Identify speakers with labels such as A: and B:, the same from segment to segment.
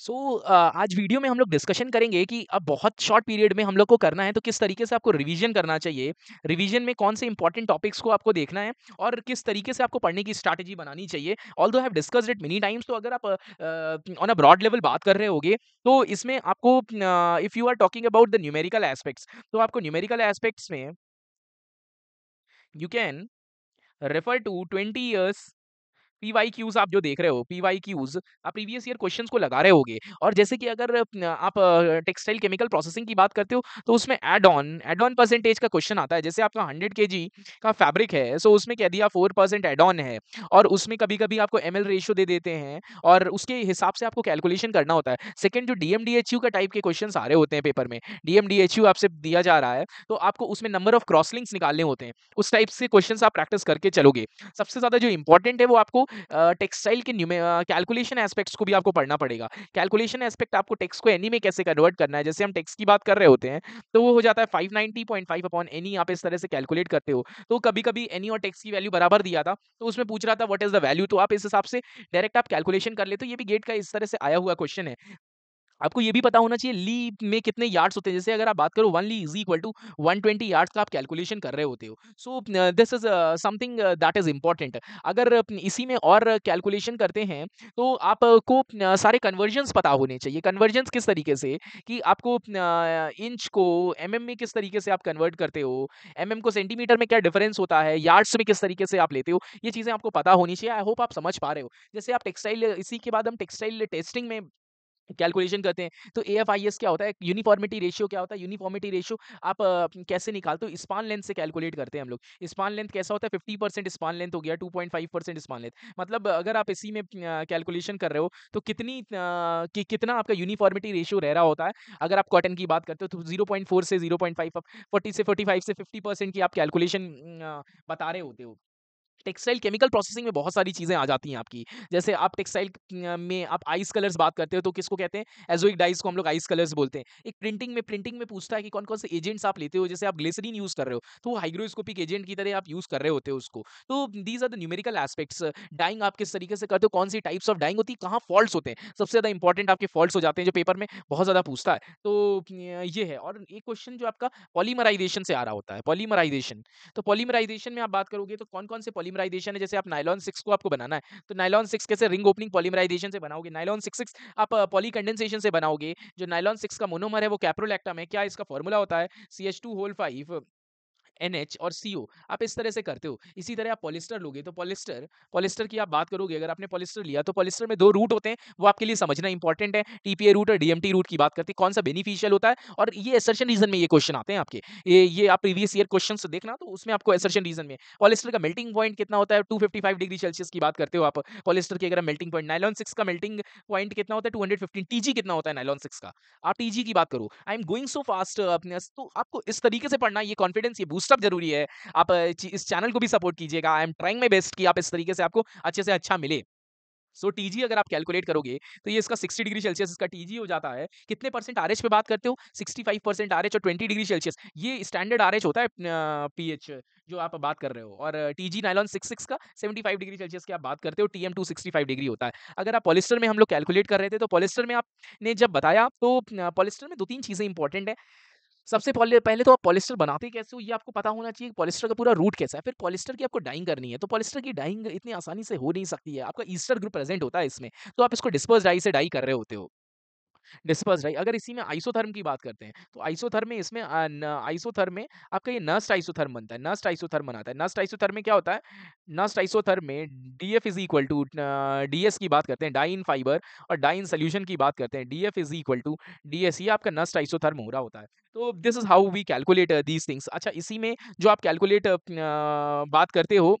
A: सो so, uh, आज वीडियो में हम लोग डिस्कशन करेंगे कि अब बहुत शॉर्ट पीरियड में हम लोग को करना है तो किस तरीके से आपको रिवीजन करना चाहिए रिवीजन में कौन से इंपॉर्टेंट टॉपिक्स को आपको देखना है और किस तरीके से आपको पढ़ने की स्ट्रैटेजी बनानी चाहिए all do have discuss it many times तो अगर आप ऑन अ ब्रॉड लेवल बात कर रहे होगे तो इसमें आपको if you are talking about the numerical aspects तो आपको न्यूमेरिकल एस्पेक्ट्स में you can refer to twenty years PY Qs आप जो देख रहे हो पीवाई क्यूज आप प्रीवियस ईयर क्वेश्चन को लगा रहे होगे और जैसे कि अगर आप टेक्सटाइल केमिकल प्रोसेसिंग की बात करते हो तो उसमें add on add on percentage का क्वेश्चन आता है जैसे आपका हंड्रेड के का फैब्रिक है सो उसमें कह दिया फोर परसेंट एड ऑन है और उसमें कभी कभी आपको एम एल रेशियो दे देते हैं और उसके हिसाब से आपको कैलकुलेशन करना होता है सेकेंड जो D M D H U का टाइप के क्वेश्चन आ रहे होते हैं पेपर में D M D H U आपसे दिया जा रहा है तो आपको उसमें नंबर ऑफ क्रॉसलिंग्स निकालने होते हैं उस टाइप से क्वेश्चन आप प्रैक्टिस करके चलोगे सबसे ज़्यादा जो इंपॉर्टेंट है वो आपको टेक्सटाइल के कैलकुलेशन एस्पेक्ट्स को भी आपको पढ़ना पड़ेगा कैलकुलेशन एस्पेक्ट आपको टेक्स को एनी में कैसे कन्वर्ट करना है जैसे हम टेक्स की बात कर रहे होते हैं तो वो हो जाता है five ninety point five upon एनी आप इस तरह से कैलकुलेट करते हो तो कभी कभी एनी और टेक्स की वैल्यू बराबर दिया था तो उसमें पूछ रहा था वट इज द वैल्यू तो आप इस हिसाब से डायरेक्ट आप कैलकुलेशन कर लेते तो ये भी गेट का इस तरह से आया हुआ क्वेश्चन है आपको ये भी पता होना चाहिए ली में कितने यार्ड्स होते हैं जैसे अगर आप बात करो वन ली is equal to one twenty yards का आप कैलकुलेशन कर रहे होते हो so this is something that is important अगर इसी में और कैलकुलेशन करते हैं तो आपको सारे कन्वर्जन्स पता होने चाहिए कन्वर्जन्स किस तरीके से कि आपको इंच को एम mm में किस तरीके से आप कन्वर्ट करते हो एम mm को सेंटीमीटर में क्या डिफरेंस होता है यार्ड्स में किस तरीके से आप लेते हो ये चीज़ें आपको पता होनी चाहिए आई होप आप समझ पा रहे हो जैसे आप टेक्सटाइल इसी के बाद हम टेक्सटाइल टेस्टिंग में कैलकुलेशन करते हैं तो ए एफ आई एस क्या होता है यूनिफॉर्मिटी रेशियो क्या होता है यूनिफॉर्मिटी रेशियो आप आ, कैसे निकालते हो स्पान लेंथ से कैलकुलेट करते हैं हम लोग स्पान लेंथ कैसा होता है फिफ्टी परसेंट स्पान लेंथ हो गया two point five percent span length मतलब अगर आप इसी में कैलकुलेशन कर रहे हो तो कितनी आ, कि, कितना आपका यूनिफॉर्मिटी रेशियो रह रहा होता है अगर आप कॉटन की बात करते हो तो जीरो पॉइंट फोर से जीरो पॉइंट फाइव फोर्टी से फोर्टी फाइव से फिफ्टी परसेंट की आप कैलकुलेशन बता रहे होते हो टेक्सटाइल केमिकल प्रोसेसिंग में बहुत सारी चीज़ें आ जाती हैं आपकी जैसे आप टेक्सटाइल में आप आइस कलर्स बात करते हो तो किसको कहते हैं एजोइक डाइस को हम लोग आइस कलर्स बोलते हैं एक प्रिंटिंग में प्रिंटिंग में पूछता है कि कौन कौन से एजेंट्स आप लेते हो जैसे आप ग्लेसरीन यूज़ कर रहे हो तो वो हाइग्रोस्कोपिक एजेंट की तरह आप यूज़ कर रहे होते हो उसको तो these are the numerical aspects dyeing आप किस तरीके से करते हो कौन सी टाइप्स ऑफ डाइंग होती है कहाँ फॉल्ट होते हैं सबसे ज़्यादा इंपॉर्टेंट आपके फॉल्ट हो जाते हैं जो पेपर में बहुत ज़्यादा पूछता है तो ये है और एक क्वेश्चन जो आपका पॉलीमराइजेशन से आ रहा होता है पॉलीमराइजेशन तो पॉलीमराइजेशन में आप बात करोगे तो कौन कौन से पॉली पॉलीमराइजेशन है जैसे आप नाइलॉन सिक्स को आपको बनाना है तो नाइलॉन सिक्स कैसे रिंग ओपनिंग पॉलीमराइजेशन से बनाओगे नाइलॉन सिक्स सिक्स आप पॉलीकंडेंसेशन से बनाओगे जो नाइलॉन सिक्स का मोनोमर है वो कैप्रोलैक्टम है क्या इसका फॉर्मूला होता है C H two whole five N और सी आप इस तरह से करते हो इसी तरह आप पॉलिस्टर लोगे तो पॉलिस्टर पॉलिस्टर की आप बात करोगे अगर आपने पॉलिस्टर लिया तो पॉलिस्टर में दो रूट होते हैं वो आपके लिए समझना इंपॉर्टेंट है टीपीए रूट और डीएमटी रूट की बात करते हैं कौन सा बेनिफिशियल होता है और ये एसर्शन रीजन में ये क्वेश्चन आते हैं आपके ये ये आप प्रीवियस ईयर क्वेश्चन देखना तो उसमें आपको एसर्शन रीजन में पॉलिस्टर का मेल्टिंग पॉइंट कितना होता है फाइव डिग्री सेल्सियस की बात करते हो आप पॉलिस्टर की अगर मेल्टिंग पॉइंट नाइलॉन सिक्स का मेल्टिंग पॉइंट कितना होता है 215 टीजी कितना होता है नाइलॉन सिक्स का आप टीजी की बात करो I am going so fast अपने तो आपको इस तरीके से पढ़ना ये कॉन्फिडेंस ये बूस्ट सब जरूरी है आप इस चैनल को भी सपोर्ट कीजिएगा I am trying my best कि आप इस तरीके से आपको अच्छे से अच्छा मिले सो so, टीजी अगर आप कैलकुलेट करोगे तो ये इसका 60 डिग्री सेल्सियस इसका टीजी हो जाता है कितने परसेंट आरएच पे बात करते हो 65 परसेंट आरएच और 20 डिग्री सेल्सियस ये स्टैंडर्ड आरएच होता है पीएच जो आप बात कर रहे हो और टीजी नाइलॉन 66 का 75 डिग्री सेल्सियस की आप बात करते हो टी एम डिग्री होता है अगर आप पॉलिस्टर में हम लोग कैलकुलेट कर रहे थे तो पॉलिस्टर में आपने जब बताया तो पॉलिस्टर में दो तीन चीज़ें इंपॉर्टेंट है सबसे पहले तो आप पॉलिस्टर बनाते कैसे हो ये आपको पता होना चाहिए पॉलिस्टर का पूरा रूट कैसा है फिर पॉलिस्टर की आपको डाइंग करनी है तो पॉलिस्टर की डाइंग इतनी आसानी से हो नहीं सकती है आपका ईस्टर ग्रुप प्रेजेंट होता है इसमें तो आप इसको डिस्पर्स डाई से डाई कर रहे होते हो डिस्पर्स रही अगर इसी में आइसोथर्म की बात करते हैं तो आइसोथर्म में इसमें आइसोथर्म में आपका ये नस्ट आइसोथर्म बनता है नस्ट आइसोथर्म बनाता है नस्ट आइसोथर्म में क्या होता है नस्ट आइसोथर्म में D F is equal to D S की बात करते हैं डाइन फाइबर और डाइन सोल्यूशन की बात करते हैं D F is equal to D S ये आपका नस्ट आइसोथर्म हो रहा होता है तो this is how we calculate these things अच्छा इसी में जो आप कैलकुलेट बात करते हो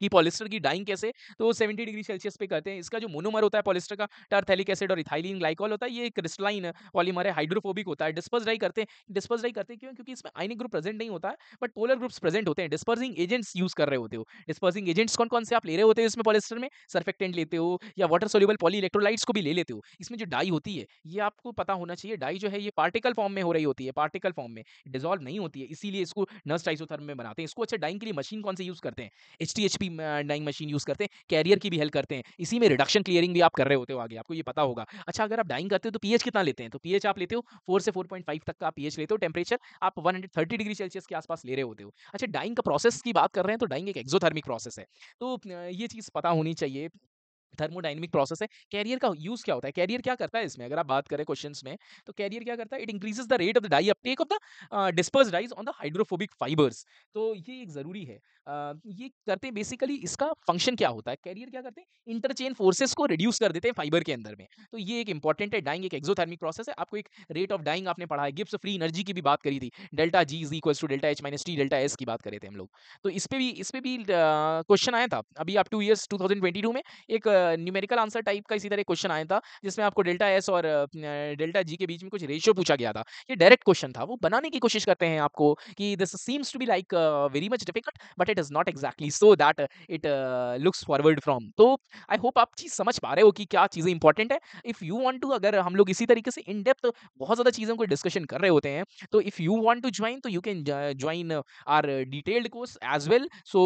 A: कि पॉलिस्टर की डाइंग कैसे तो 70 डिग्री सेल्सियस पे करते हैं इसका जो मोनोमर होता है पॉलिस्टर का टर्थेलिक एसिड और इथाइलिन ग्लाइकॉल होता है ये क्रिस्टलाइन पॉलीमर है हाइड्रोफोबिक होता है डिस्पर्स डाई करते हैं डिस्पर्स डाई करते हैं क्यों क्योंकि इसमें आइनिक ग्रुप प्रेजेंट नहीं होता है बट पोलर ग्रुप्स प्रेजेंट होते हैं डिस्पर्सिंग एजेंट्स यूज कर रहे होते हो डिस्पर्सिंग एजेंट्स कौन कौन से आप ले रहे होते हो इसमें पॉलिस्टर में सर्फेक्टेंट लेते हो या वाटर सोल्यूबल पॉली इलेक्ट्रोलाइट्स को भी ले लेते हो इसमें जो डाई होती है ये आपको पता होना चाहिए डाई जो है ये पार्टिकल फॉर्म में हो रही होती है पार्टिकल फॉर्म में डिजॉल्व नहीं होती है इसीलिए इसको नर्स टाइसोथर्म में बनाते हैं इसको अच्छा डाइंग के लिए मशीन कौन से यूज करते हैं H T multi dyeing machine use करते हैं कैरियर की भी हेल्प करते हैं इसी में रिडक्शन क्लियरिंग भी आप कर रहे होते हो आगे आपको ये पता होगा अच्छा अगर आप डाइंग करते हो तो पीएच कितना लेते हैं तो पीएच आप लेते हो फोर से फोर तक का पीएच लेते हो टेम्परेचर आप वन डिग्री सेल्सियस के आसपास ले रहे होते हो अच्छा डाइंग का प्रोसेस की बात कर रहे हैं तो डाइंग एक एक्जोथर्मिक प्रोसेस है तो ये चीज़ पता होनी चाहिए थर्मोडाइनमिक प्रोसेस है कैरियर का यूज क्या होता है कैरियर क्या करता है इसमें अगर आप बात करें क्वेश्चन में तो कैरियर क्या करता है it increases the rate of the dye uptake of the disperse dyes on the hydrophobic fibres तो ये एक जरूरी है uh, ये करते हैं बेसिकली इसका फंक्शन क्या होता है कैरियर क्या करते हैं इंटरचेन फोर्सेस को रिड्यूस कर देते हैं फाइबर के अंदर में तो ये एक इंपॉर्टेंट है डाइंग एक एक्सोथर्मिक प्रोसेस है आपको एक रेट ऑफ डाइंग आपने पढ़ा है गिप्स फ्री एनर्जी की भी बात करी थी delta G is equals to delta H minus T delta S की बात करे थे हम लोग तो इस पर भी इस पर भी क्वेश्चन आया था अभी आप टू ईयर्स टू में एक uh, न्यूमेरिकल आंसर टाइप का इसी तरह क्वेश्चन आया था जिसमें आपको डेल्टा एस और डेल्टा जी के बीच में कुछ रेशियो पूछा गया था ये डायरेक्ट क्वेश्चन था वो बनाने की कोशिश करते हैं आपको कि this seems to be like very much difficult but it is not exactly so that it looks forward from तो आई होप आप चीज़ समझ पा रहे हो कि क्या चीज़ें इंपॉर्टेंट है इफ़ यू वॉन्ट टू अगर हम लोग इसी तरीके से इन डेप्थ बहुत ज़्यादा चीज़ों को डिस्कशन कर रहे होते हैं तो if you want to join तो you can join our detailed course as well so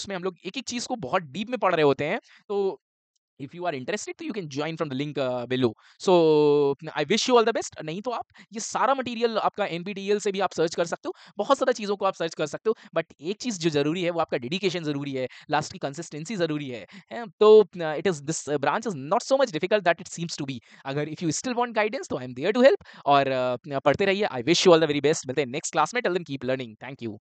A: उसमें हम लोग एक एक चीज़ को बहुत डीप में पढ़ रहे होते हैं तो इफ यू आर इंटरेस्टेड तो you can join from the link below so I wish you all the best नहीं तो आप ये सारा मटेरियल आपका एन एल से भी आप सर्च कर सकते हो बहुत सारा चीज़ों को आप सर्च कर सकते हो बट एक चीज़ जो जरूरी है वो आपका डेडिकेशन जरूरी है लास्ट की कंसिस्टेंसी जरूरी है, तो it is this branch is not so much difficult that it seems to be अगर if you still want guidance तो I am there to help और uh, पढ़ते रहिए I wish you all the very best मिलते हैं next class में till then keep learning thank you